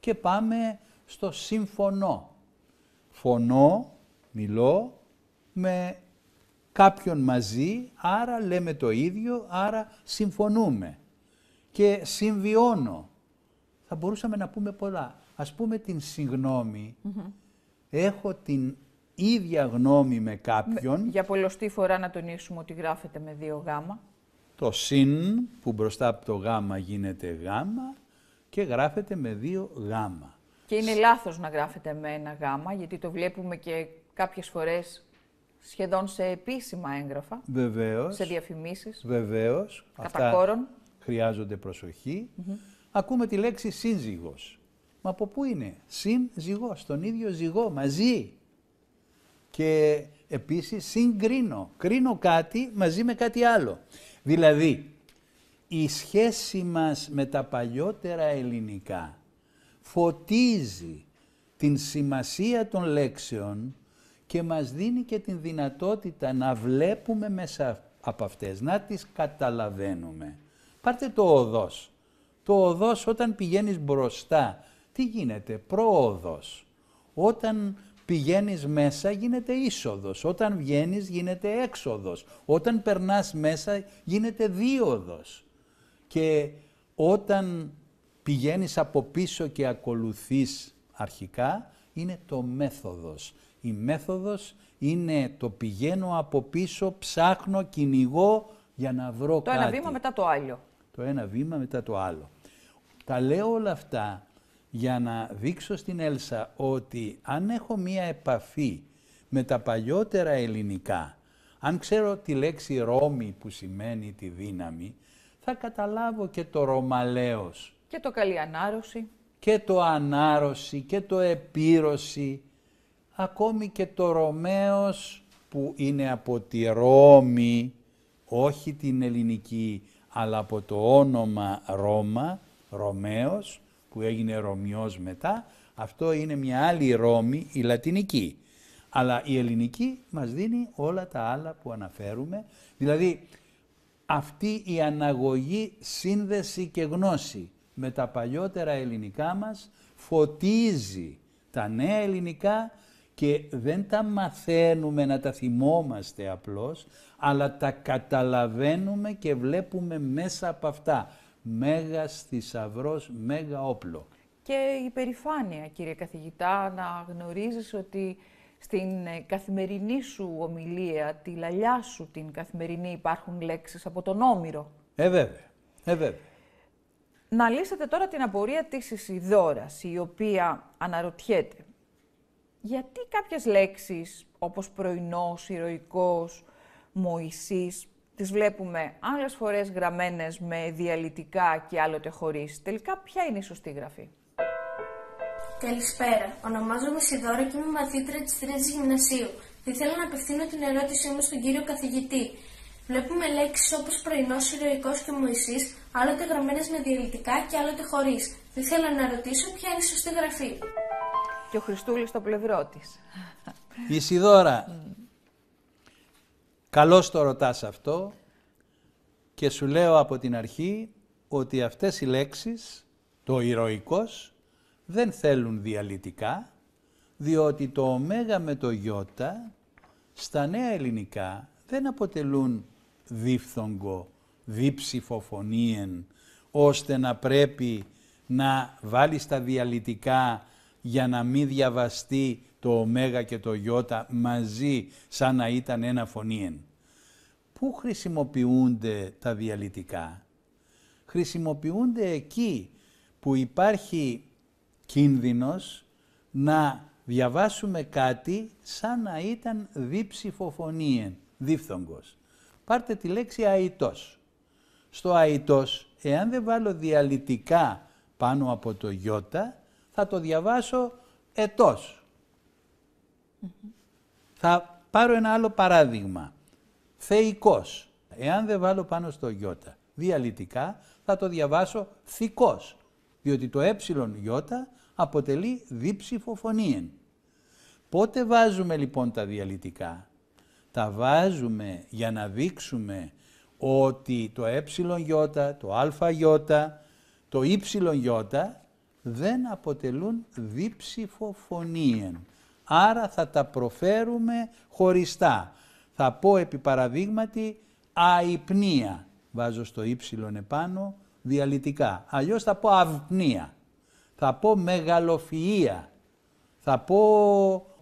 και πάμε στο συμφωνώ. Φωνώ, μιλώ με κάποιον μαζί, άρα λέμε το ίδιο, άρα συμφωνούμε. Και συμβιώνω. Θα μπορούσαμε να πούμε πολλά. Ας πούμε την συγνώμη. Έχω την ίδια γνώμη με κάποιον... Ναι, για πολλωστή φορά να τονίσουμε ότι γράφεται με δύο γάμα. Το συν που μπροστά από το γάμα γίνεται γάμα και γράφεται με δύο γάμα. Και είναι λάθος να γράφεται με ένα γάμα, γιατί το βλέπουμε και κάποιες φορές σχεδόν σε επίσημα έγγραφα. Βεβαίως. Σε διαφημίσεις. Βεβαίως. Κατά Αυτά χρειάζονται προσοχή. Ακούμε τη λέξη σύνζυγος. Μα από πού είναι. Συν τον ίδιο ζυγό, μαζί και επίσης συγκρίνω. Κρίνω κάτι μαζί με κάτι άλλο. Δηλαδή, η σχέση μας με τα παλιότερα ελληνικά φωτίζει την σημασία των λέξεων και μας δίνει και την δυνατότητα να βλέπουμε μέσα από αυτές, να τις καταλαβαίνουμε. Πάρτε το οδός. Το οδός όταν πηγαίνεις μπροστά, τι γίνεται, προόδος. Όταν πηγαίνεις μέσα γίνεται είσοδος, όταν βγαίνεις γίνεται έξοδος, όταν περνάς μέσα γίνεται δίωδος. Και όταν πηγαίνεις από πίσω και ακολουθείς αρχικά, είναι το μέθοδος. Η μέθοδος είναι το πηγαίνω από πίσω, ψάχνω, κυνηγώ για να βρω κάτι. Το ένα βήμα μετά το άλλο. Το ένα βήμα μετά το άλλο. Τα λέω όλα αυτά για να δείξω στην Έλσα ότι αν έχω μία επαφή με τα παλιότερα ελληνικά, αν ξέρω τη λέξη Ρώμη που σημαίνει τη δύναμη, θα καταλάβω και το Ρωμαλαίος. Και το καλή ανάρρωση. Και το ανάρρωση και το επίρρωση. Ακόμη και το Ρωμαίος που είναι από τη Ρώμη, όχι την ελληνική, αλλά από το όνομα Ρώμα, Ρωμαίος, που έγινε Ρωμιός μετά, αυτό είναι μια άλλη Ρώμη, η Λατινική. Αλλά η ελληνική μας δίνει όλα τα άλλα που αναφέρουμε, δηλαδή αυτή η αναγωγή, σύνδεση και γνώση με τα παλιότερα ελληνικά μας φωτίζει τα νέα ελληνικά και δεν τα μαθαίνουμε να τα θυμόμαστε απλώς, αλλά τα καταλαβαίνουμε και βλέπουμε μέσα από αυτά μέγα θησαυρός, μέγα όπλο. Και η περηφάνεια, κύριε καθηγητά, να γνωρίζεις ότι στην ε, καθημερινή σου ομιλία, τη λαλιά σου την καθημερινή, υπάρχουν λέξεις από τον Όμηρο. Ε, βέβαια. Ε, βέβαια. Να λύσετε τώρα την απορία της Ισιδόρας, η οποία αναρωτιέται. Γιατί κάποιες λέξεις, όπως πρωινός, ηρωικός, Μωυσής, τις βλέπουμε άλλες φορές γραμμένες με διαλυτικά και άλλοτε χωρίς. Τελικά ποια είναι η σωστή γραφή. Καλησπέρα. Ονομάζομαι Σιδώρα και είμαι μαθήτρια της 3ης Γυμνασίου. Θα θέλω να απευθύνω την ερώτησή μου στον κύριο καθηγητή. Βλέπουμε λέξεις όπως πρωινός, ηρωικός και μουησής, άλλοτε γραμμένες με διαλυτικά και άλλοτε χωρίς. Θα θέλω να ρωτήσω ποια είναι η σωστή γραφή. Και ο Χριστούλης στο πλευρό της. Η Σιδώρα, Καλώς το ρωτάς αυτό και σου λέω από την αρχή ότι αυτές οι λέξεις, το ηρωικός, δεν θέλουν διαλυτικά, διότι το ω με το ι στα νέα ελληνικά δεν αποτελούν δίφθογκο, διψηφοφωνίεν, ώστε να πρέπει να βάλεις τα διαλυτικά για να μην διαβαστεί το ω και το ι μαζί σαν να ήταν ένα φωνήεν. Πού χρησιμοποιούνται τα διαλυτικά. Χρησιμοποιούνται εκεί που υπάρχει κίνδυνος να διαβάσουμε κάτι σαν να ήταν διψηφοφωνήεν, δίφθογκος. Πάρτε τη λέξη αητός. Στο αητός, εάν δεν βάλω διαλυτικά πάνω από το ι, θα το διαβάσω ετός. Θα πάρω ένα άλλο παράδειγμα. Θεϊκός. Εάν δεν βάλω πάνω στο Ι διαλυτικά, θα το διαβάσω θικός. Διότι το ε Ι αποτελεί δίψηφο φωνήεν. Πότε βάζουμε λοιπόν τα διαλυτικά. Τα βάζουμε για να δείξουμε ότι το ε το αι, το ύ δεν αποτελούν δίψηφο φωνήεν άρα θα τα προφέρουμε χωριστά. Θα πω επί παραδείγματι αϊπνία, βάζω στο ύψιλον επάνω διαλυτικά, αλλιώς θα πω αυπνία, θα πω μεγαλοφυΐα, θα πω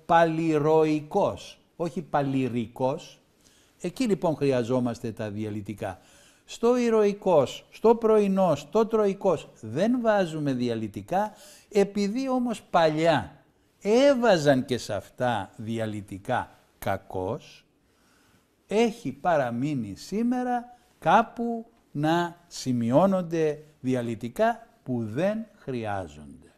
παλιροϊκός, όχι παλιρικός. Εκεί λοιπόν χρειαζόμαστε τα διαλυτικά. Στο ηρωικός, στο πρωινός, στο τροϊκός δεν βάζουμε διαλυτικά, επειδή όμως παλιά έβαζαν και σε αυτά διαλυτικά κακός, έχει παραμείνει σήμερα κάπου να σημειώνονται διαλυτικά που δεν χρειάζονται.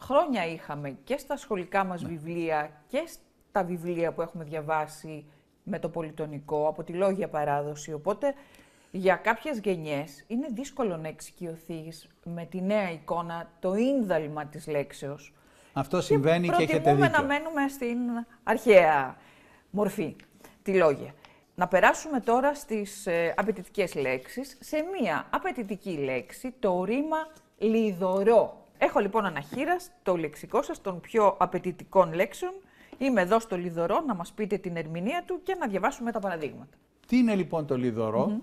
Χρόνια είχαμε και στα σχολικά μας ναι. βιβλία και στα βιβλία που έχουμε διαβάσει με το πολιτονικό, από τη λόγια παράδοση, οπότε για κάποιες γενιές είναι δύσκολο να εξοικειωθείς με τη νέα εικόνα, το ίνδαλμα της λέξεως. Αυτό συμβαίνει και, και έχετε δίκιο. να μένουμε στην αρχαία μορφή, τη λόγια. Να περάσουμε τώρα στις ε, απαιτητικές λέξεις. Σε μία απαιτητική λέξη, το ρήμα λιδωρό. Έχω λοιπόν αναχείρας το λεξικό σας των πιο απαιτητικών λέξεων. Είμαι εδώ στο λιδωρό να μας πείτε την ερμηνεία του και να διαβάσουμε τα παραδείγματα. Τι είναι λοιπόν το λιδωρό.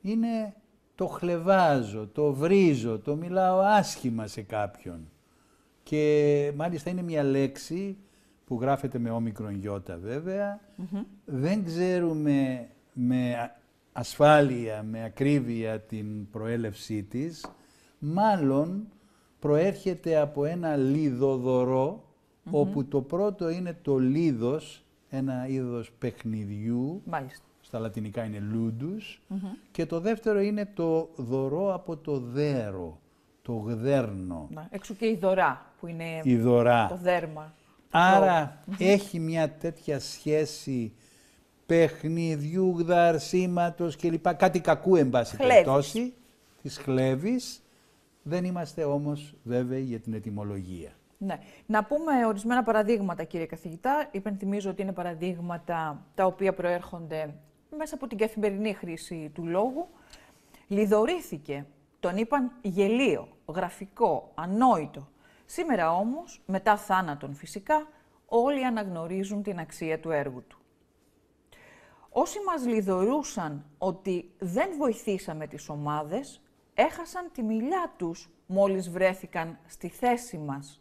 Είναι το χλεβάζω, το βρίζω, το μιλάω άσχημα σε κάποιον. Και μάλιστα είναι μια λέξη που γράφεται με όμικρον γιώτα βέβαια. Δεν ξέρουμε με ασφάλεια, με ακρίβεια την προέλευσή της. Μάλλον προέρχεται από ένα λιδοδωρό, mm όπου το πρώτο είναι το λίδος, ένα είδος παιχνιδιού. Στα λατινικά είναι λούντους. Και το δεύτερο είναι το δωρό από το δέρο το γδέρνο. Να, έξω και η δωρά που είναι το δέρμα. Άρα έχει μια τέτοια σχέση παιχνιδιού, γδαρσίματος κλπ. Κάτι κακού εν πάση περιπτώσει. Της χλέβης. Δεν είμαστε όμως βέβαιοι για την ετοιμολογία. Ναι. Να πούμε ορισμένα παραδείγματα κύριε καθηγητά. Υπενθυμίζω ότι είναι παραδείγματα τα οποία προέρχονται μέσα από την καθημερινή χρήση του λόγου. Λιδωρήθηκε τον είπαν γελίο, γραφικό, ανόητο. Σήμερα όμως, μετά θάνατον φυσικά, όλοι αναγνωρίζουν την αξία του έργου του. Όσοι μας λιδωρούσαν ότι δεν βοηθήσαμε τις ομάδες, έχασαν τη μιλιά τους μόλις βρέθηκαν στη θέση μας,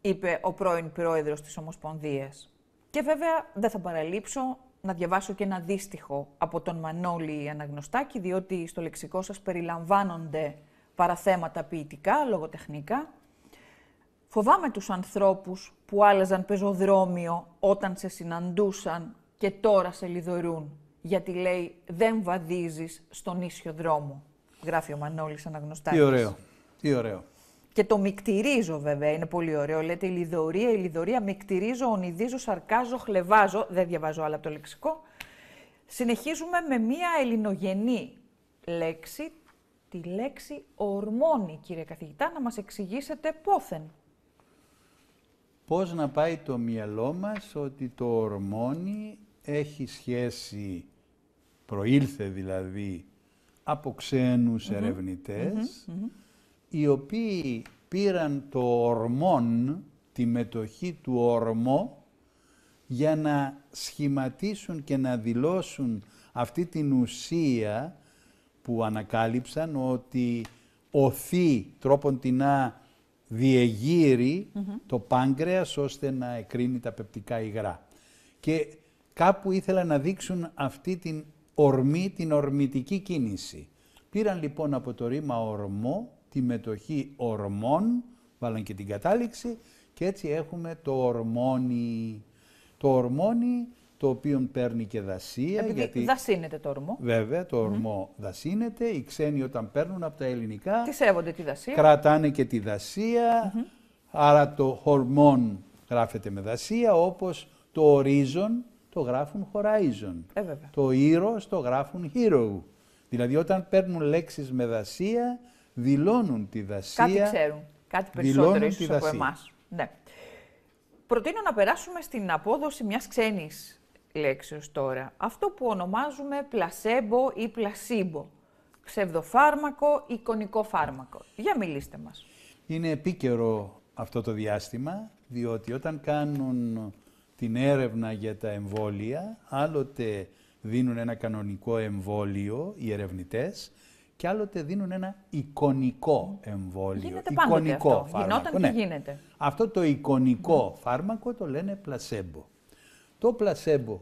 είπε ο πρώην πρόεδρος της Ομοσπονδίας. Και βέβαια δεν θα παραλείψω να διαβάσω και ένα δίστιχο από τον Μανώλη Αναγνωστάκη, διότι στο λεξικό σας περιλαμβάνονται παραθέματα ποιητικά, λογοτεχνικά. Φοβάμαι τους ανθρώπους που άλλαζαν πεζοδρόμιο όταν σε συναντούσαν και τώρα σε λιδωρούν, γιατί λέει δεν βαδίζεις στον ίσιο δρόμο. Γράφει ο Μανώλης Αναγνωστάκης. Τι ωραίο, τι ωραίο. Και το μικτηρίζω βέβαια, είναι πολύ ωραίο. Λέτε ηλιδωρία, ηλιδωρία, μικτηρίζω, ονειδίζω, σαρκάζω, χλεβάζω. Δεν διαβάζω άλλα από το λεξικό. Συνεχίζουμε με μία ελληνογενή λέξη, τη λέξη ορμόνη, κύριε καθηγητά, να μας εξηγήσετε πόθεν. Πώς να πάει το μυαλό μας ότι το ορμόνη έχει σχέση, προήλθε δηλαδή, από ερευνητες οι οποίοι πήραν το ορμόν, τη μετοχή του ορμό, για να σχηματίσουν και να δηλώσουν αυτή την ουσία που ανακάλυψαν ότι οθεί τρόπον την να διεγείρει το πάγκρεας ώστε να εκρίνει τα πεπτικά υγρά. Και κάπου ήθελαν να δείξουν αυτή την ορμή, την ορμητική κίνηση. Πήραν λοιπόν από το ρήμα ορμό τη μετοχή ορμών, βάλαν και την κατάληξη και έτσι έχουμε το ορμόνι. Το ορμόνι το οποίο παίρνει και δασία. Επειδή γιατί... δασύνεται το ορμό. Βέβαια, το ορμό mm. δασύνεται. Οι ξένοι όταν παίρνουν από τα ελληνικά... Τι σέβονται τη δασία. Κρατάνε και τη δασία. Mm Άρα το ορμόν γράφεται με δασία, όπως το ορίζον το γράφουν horizon. Ε, βέβαια. το ήρος το γράφουν hero. Δηλαδή όταν παίρνουν λέξεις με δασία δηλώνουν τη δασία. Κάτι ξέρουν. Κάτι περισσότερο ίσως από εμάς. Ναι. Προτείνω να περάσουμε στην απόδοση μιας ξένης λέξεως τώρα. Αυτό που ονομάζουμε πλασέμπο ή πλασίμπο. Ψευδοφάρμακο ή εικονικό φάρμακο. Για μιλήστε μας. Είναι επίκαιρο αυτό το διάστημα, διότι όταν κάνουν την έρευνα για τα εμβόλια, άλλοτε δίνουν ένα κανονικό εμβόλιο οι ερευνητές, και άλλοτε δίνουν ένα εικονικό εμβόλιο. Γίνεται εικονικό αυτό. φάρμακο. Γινόταν ναι. γίνεται. Αυτό το εικονικό ναι. φάρμακο το λένε πλασέμπο. Το πλασέμπο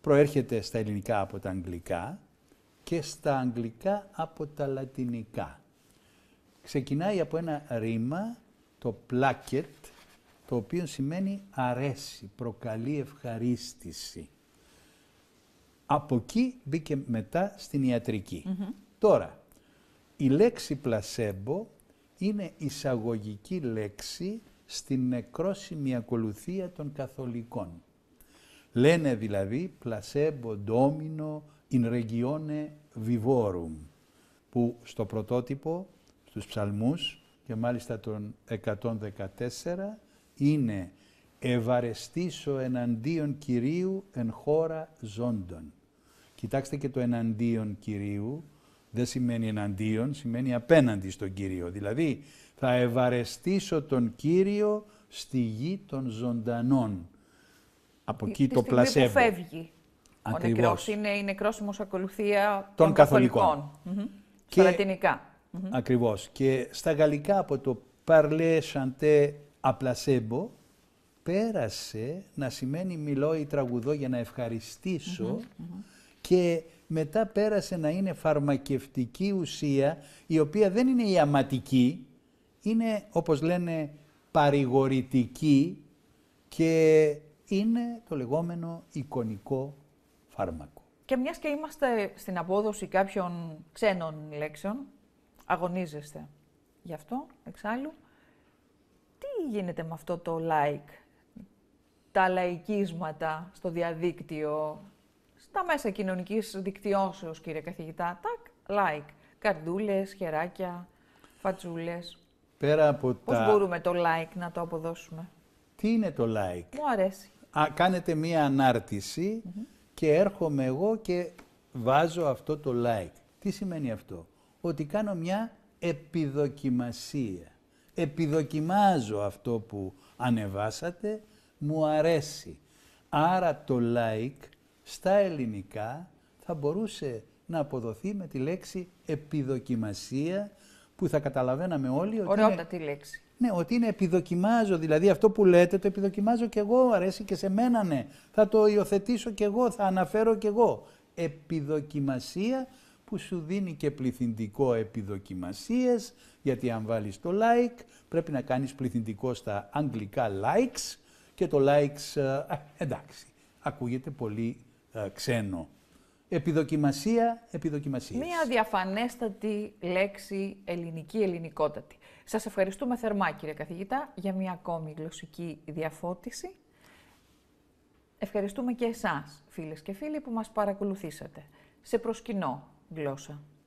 προέρχεται στα ελληνικά από τα αγγλικά και στα αγγλικά από τα λατινικά. Ξεκινάει από ένα ρήμα, το πλάκετ, το οποίο σημαίνει αρέσει, προκαλεί ευχαρίστηση. Από εκεί μπήκε μετά στην ιατρική. Τώρα, η λέξη πλασέμπο είναι εισαγωγική λέξη στην νεκρόσιμη ακολουθία των καθολικών. Λένε δηλαδή πλασέμπο ντόμινο in regione vivorum, που στο πρωτότυπο, στους ψαλμούς και μάλιστα τον 114, είναι «Ευαρεστήσω εναντίον Κυρίου εν χώρα ζώντων». Κοιτάξτε και το «εναντίον Κυρίου» δεν σημαίνει εναντίον, σημαίνει απέναντι στον Κύριο. Δηλαδή, θα ευαρεστήσω τον Κύριο στη γη των ζωντανών. Από εκεί το πλασέβο. Που φεύγει. Ο νεκρός είναι η νεκρόσιμος ακολουθία των, των καθολικων Στα λατινικα Ακριβώς. Και στα γαλλικά από το «parler, chanter, placebo» πέρασε να σημαίνει «μιλώ ή τραγουδώ για να ευχαριστησω και μετά πέρασε να είναι φαρμακευτική ουσία, η οποία δεν είναι ιαματική, είναι όπως λένε παρηγορητική και είναι το λεγόμενο εικονικό φάρμακο. Και μιας και είμαστε στην απόδοση κάποιων ξένων λέξεων, αγωνίζεστε γι' αυτό εξάλλου, τι γίνεται με αυτό το like, τα λαϊκίσματα στο διαδίκτυο, τα μέσα κοινωνικής δικτυώσεως, κύριε καθηγητά. Τάκ, like. Καρδούλες, χεράκια, φατσούλε. Πέρα από Πώς τα... μπορούμε το like να το αποδώσουμε. Τι είναι το like. Μου αρέσει. Α, κάνετε μία και έρχομαι εγώ και βάζω αυτό το like. Τι σημαίνει αυτό. Ότι κάνω μια επιδοκιμασία. Επιδοκιμάζω αυτό που ανεβάσατε, μου αρέσει. Άρα το like στα ελληνικά θα μπορούσε να αποδοθεί με τη λέξη επιδοκιμασία που θα καταλαβαίναμε όλοι. Ωραία είναι... λέξη. Ναι, ότι είναι επιδοκιμάζω. Δηλαδή αυτό που λέτε το επιδοκιμάζω και εγώ, αρέσει και σε μένα ναι. Θα το υιοθετήσω κι εγώ, θα αναφέρω και εγώ. Επιδοκιμασία που σου δίνει και πληθυντικό επιδοκιμασίες, γιατί αν βάλεις το like πρέπει να κάνεις πληθυντικό στα αγγλικά likes και το likes, ε, εντάξει, ακούγεται πολύ ε, ξένο. Επιδοκιμασία, επιδοκιμασία. Μία διαφανέστατη λέξη ελληνική, ελληνικότατη. Σας ευχαριστούμε θερμά κύριε καθηγητά για μια ακόμη γλωσσική διαφώτιση. Ευχαριστούμε και εσάς φίλες και φίλοι που μας παρακολουθήσατε σε προσκυνό γλώσσα.